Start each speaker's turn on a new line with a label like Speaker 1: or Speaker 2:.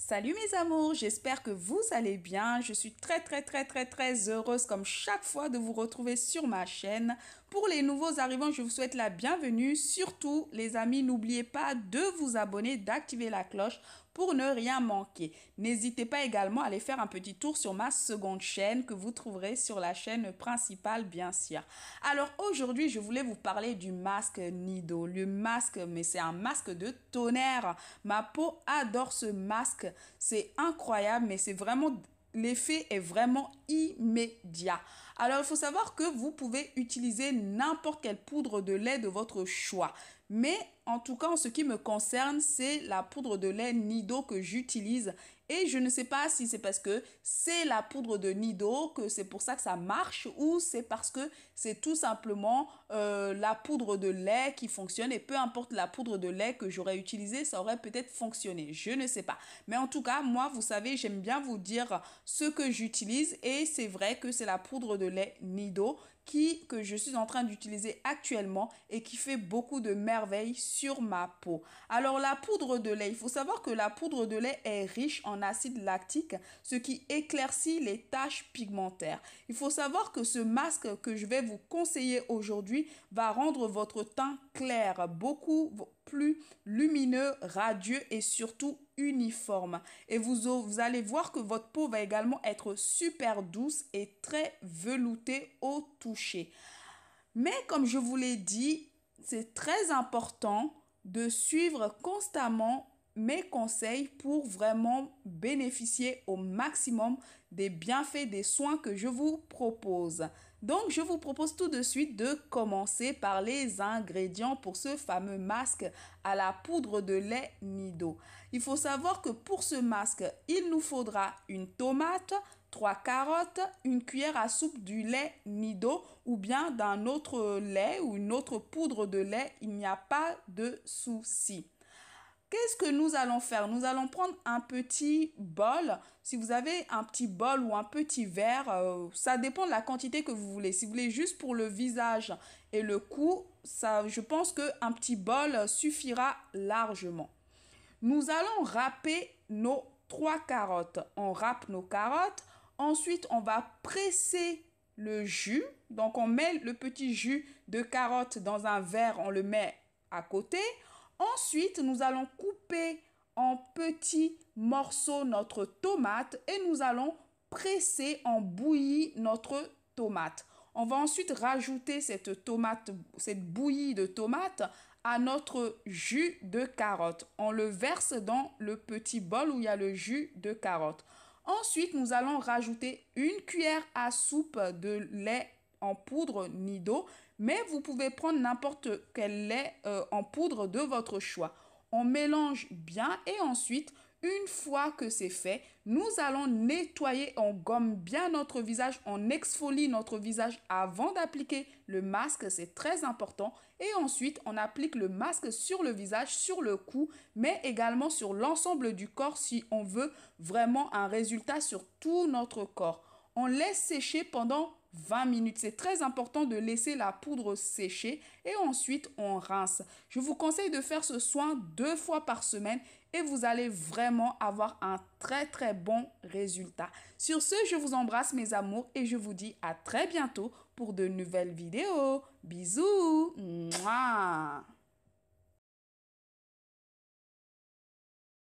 Speaker 1: Salut mes amours, j'espère que vous allez bien. Je suis très très très très très heureuse comme chaque fois de vous retrouver sur ma chaîne. Pour les nouveaux arrivants, je vous souhaite la bienvenue. Surtout les amis, n'oubliez pas de vous abonner, d'activer la cloche pour ne rien manquer. N'hésitez pas également à aller faire un petit tour sur ma seconde chaîne que vous trouverez sur la chaîne principale bien sûr. Alors aujourd'hui je voulais vous parler du masque Nido. Le masque mais c'est un masque de tonnerre. Ma peau adore ce masque. C'est incroyable mais c'est vraiment l'effet est vraiment immédiat. Alors, il faut savoir que vous pouvez utiliser n'importe quelle poudre de lait de votre choix. Mais en tout cas, en ce qui me concerne, c'est la poudre de lait Nido que j'utilise. Et je ne sais pas si c'est parce que c'est la poudre de Nido que c'est pour ça que ça marche ou c'est parce que c'est tout simplement euh, la poudre de lait qui fonctionne. Et peu importe la poudre de lait que j'aurais utilisée, ça aurait peut-être fonctionné. Je ne sais pas. Mais en tout cas, moi, vous savez, j'aime bien vous dire ce que j'utilise. Et c'est vrai que c'est la poudre de lait Nido que je suis en train d'utiliser actuellement et qui fait beaucoup de merveilles sur ma peau. Alors la poudre de lait, il faut savoir que la poudre de lait est riche en acide lactique, ce qui éclaircit les taches pigmentaires. Il faut savoir que ce masque que je vais vous conseiller aujourd'hui va rendre votre teint clair, beaucoup plus lumineux, radieux et surtout uniforme. Et vous, vous allez voir que votre peau va également être super douce et très veloutée au toucher. Mais comme je vous l'ai dit, c'est très important de suivre constamment mes conseils pour vraiment bénéficier au maximum des bienfaits des soins que je vous propose. Donc je vous propose tout de suite de commencer par les ingrédients pour ce fameux masque à la poudre de lait Nido. Il faut savoir que pour ce masque, il nous faudra une tomate, trois carottes, une cuillère à soupe du lait Nido ou bien d'un autre lait ou une autre poudre de lait, il n'y a pas de souci. Qu'est-ce que nous allons faire Nous allons prendre un petit bol. Si vous avez un petit bol ou un petit verre, euh, ça dépend de la quantité que vous voulez. Si vous voulez juste pour le visage et le cou, ça, je pense qu'un petit bol suffira largement. Nous allons râper nos trois carottes. On râpe nos carottes. Ensuite, on va presser le jus. Donc, on met le petit jus de carotte dans un verre. On le met à côté. Ensuite, nous allons couper en petits morceaux notre tomate et nous allons presser en bouillie notre tomate. On va ensuite rajouter cette tomate, cette bouillie de tomate à notre jus de carotte. On le verse dans le petit bol où il y a le jus de carotte. Ensuite, nous allons rajouter une cuillère à soupe de lait en poudre ni d'eau, mais vous pouvez prendre n'importe quel lait euh, en poudre de votre choix. On mélange bien et ensuite, une fois que c'est fait, nous allons nettoyer, on gomme bien notre visage, on exfolie notre visage avant d'appliquer le masque, c'est très important. Et ensuite, on applique le masque sur le visage, sur le cou, mais également sur l'ensemble du corps si on veut vraiment un résultat sur tout notre corps. On laisse sécher pendant 20 minutes. C'est très important de laisser la poudre sécher et ensuite on rince. Je vous conseille de faire ce soin deux fois par semaine et vous allez vraiment avoir un très très bon résultat. Sur ce, je vous embrasse mes amours et je vous dis à très bientôt pour de nouvelles vidéos. Bisous.